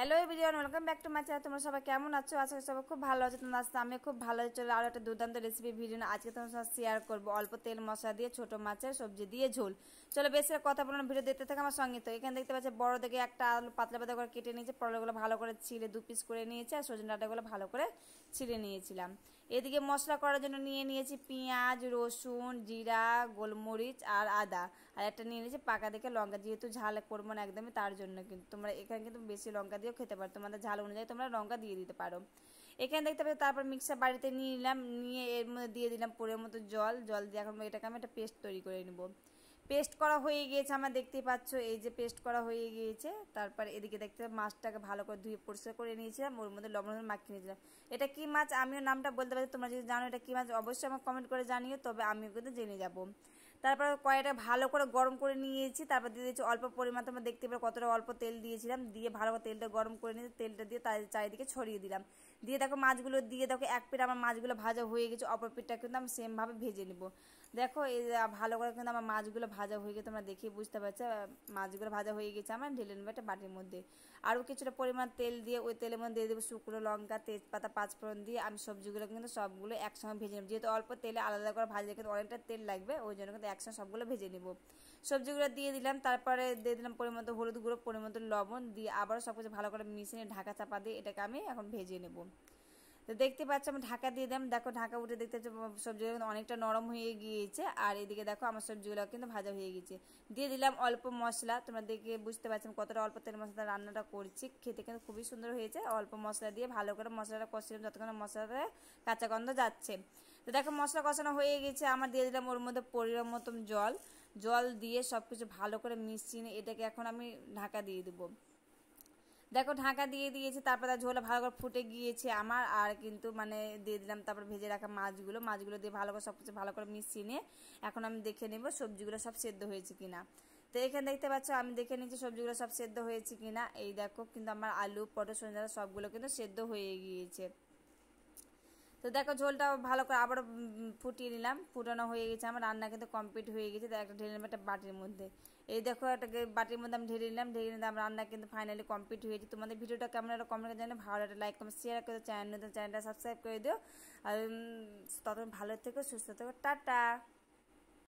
hello everyone welcome back to my channel তোমরা সবাই কেমন আছো আজকে সবাই খুব ভালো আছো তোমরা আসতে আমি খুব ভালো চলে আরও একটা দুর্দান্ত রেসিপি ভিডিও আজকে তোমার সাথে শেয়ার করবো অল্প তেল মশলা দিয়ে ছোট মাছের সবজি দিয়ে ঝোল চলো বেশ কথা বলুন ভিডিও দেখতে থাকে আমার সঙ্গে তো এখানে দেখতে পাচ্ছি বড় দেখে একটা আলু পাতলা পাতা করে কেটে নিয়েছে পরলাগুলো ভালো করে ছিঁড়ে দু পিস করে নিয়েছে আর সজনে ডাটাগুলো ভালো করে ছিঁড়ে নিয়েছিলাম এদিকে মশলা করার জন্য নিয়ে নিয়েছি পেঁয়াজ রসুন জিরা গোলমরিচ আর আদা আর একটা নিয়ে নিয়েছি পাকা দেখে লঙ্কা যেহেতু ঝাল করবো না একদমই তার জন্য কিন্তু তোমরা এখানে কিন্তু বেশি লঙ্কা দিয়েও খেতে পারো তোমাদের ঝাল অনুযায়ী তোমরা লঙ্কা দিয়ে দিতে পারো এখানে দেখতে পাচ্ছি তারপর মিক্সার বাড়িতে নিয়ে নিলাম নিয়ে এর মধ্যে দিয়ে দিলাম পরের মতো জল জল দিয়ে এখন এটাকে আমি একটা পেস্ট তৈরি করে নেবো পেস্ট করা হয়ে গিয়েছে আমার দেখতেই পাচ্ছ এই যে পেস্ট করা হয়ে গিয়েছে তারপর এদিকে দেখতে মাছটাকে ভালো করে ধুয়ে পরিষ্কার করে নিয়েছিলাম ওর মধ্যে লবণ মাখিয়ে নিয়েছিলাম এটা কি মাছ আমিও নামটা বলতে পারছি তোমরা যদি জানো এটা কি মাছ অবশ্যই আমাকে কমেন্ট করে জানিও তবে আমিও কিন্তু জেনে যাব তারপর কড়াইটা ভালো করে গরম করে নিয়েছি তারপর দিয়ে দিয়েছি অল্প পরিমাণ তোমরা দেখতে পারো কতটা অল্প তেল দিয়েছিলাম দিয়ে ভালো করে তেলটা গরম করে নিয়েছি তেলটা দিয়ে তার চারিদিকে ছড়িয়ে দিলাম দিয়ে দেখো মাছগুলো দিয়ে দেখো এক পেট আমার মাছগুলো ভাজা হয়ে গেছে অপর পেটটা কিন্তু আমি সেমভাবে ভেজে নেবো দেখো এই ভালো করে কিন্তু আমার মাছগুলো ভাজা হয়ে গেছে তোমরা দেখেই বুঝতে পারছো মাছগুলো ভাজা হয়ে গেছে আমার ঢেলে নেবো একটা বাটির মধ্যে আরও কিছুটা পরিমাণ তেল দিয়ে ওই তেলের মধ্যে দিয়ে দেবো শুকনো লঙ্কা তেজপাতা পাঁচফোড়ন দিয়ে আমি সবজিগুলো কিন্তু সবগুলো একসঙ্গে ভেজে নেব যেহেতু অল্প তেলে আলাদা করে ভাজলে কিন্তু অনেকটা তেল লাগবে ওই জন্য কিন্তু একসঙ্গে সবগুলো ভেজে নেব সবজিগুলো দিয়ে দিলাম তারপরে দিয়ে দিলাম পরিমাণ হলুদ গুঁড়ো পরিমাণ লবণ দিয়ে আবারও সব কিছু ভালো করে মিশিয়ে ঢাকা চাপা দিয়ে এটাকে আমি এখন ভেজে নেবো তো দেখতে পাচ্ছ আমি ঢাকা দিয়ে দিলাম দেখো ঢাকা উঠে দেখতে পাচ্ছ সবজিগুলো অনেকটা নরম হয়ে গিয়েছে আর এদিকে দেখো আমার সবজিগুলো কিন্তু ভাজা হয়ে গেছে দিয়ে দিলাম অল্প মশলা তোমরা দেখে বুঝতে পারছো কতটা অল্প তেল মশলা রান্নাটা করছি খেতে কিন্তু খুবই সুন্দর হয়েছে অল্প মশলা দিয়ে ভালো করে মশলাটা কষিলাম যতক্ষণ মশলাটা কাঁচা গন্ধ যাচ্ছে তো দেখো মশলা কষানো হয়ে গেছে আমার দিয়ে দিলাম ওর মধ্যে পরিমাণ মতন জল জল দিয়ে সব কিছু ভালো করে মিশিয়ে এটাকে এখন আমি ঢাকা দিয়ে দেবো দেখো ঢাকা দিয়ে দিয়েছে তারপর তার ঝোলটা ভালো করে ফুটে গিয়েছে আমার আর কিন্তু মানে দিয়ে দিলাম তারপর ভেজে রাখা মাছগুলো মাছগুলো দিয়ে ভালো করে সব কিছু ভালো করে মিশিয়ে নিয়ে এখন আমি দেখে নেব সবজিগুলো সব সেদ্ধ হয়েছে কিনা তো এখানে দেখতে পাচ্ছ আমি দেখে নিচ্ছি সবজিগুলো সব সেদ্ধ হয়েছে কিনা এই দেখো কিন্তু আমার আলু পটল সঞ্জারা সবগুলো কিন্তু সেদ্ধ হয়ে গিয়েছে তো দেখো ঝোলটা ভালো করে আবার ফুটিয়ে নিলাম ফুটানো হয়ে গেছে আমার রান্না কিন্তু কমপ্লিট হয়ে গেছে একটা ঢেলে নিলাম একটা বাটির মধ্যে এই দেখো একটা বাটির মধ্যে আমি ঢেলে নিলাম ঢেলে নিলাম রান্না কিন্তু ফাইনালি কমপ্লিট হয়ে গেছে তোমাদের ভিডিওটা কেমন একটা কমেন্ট জানো ভালো একটা লাইক কমেন্ট শেয়ার করে চ্যানেল চ্যানেলটা সাবস্ক্রাইব করে দিও আর তত ভালো থেকো সুস্থ থেকো টাটা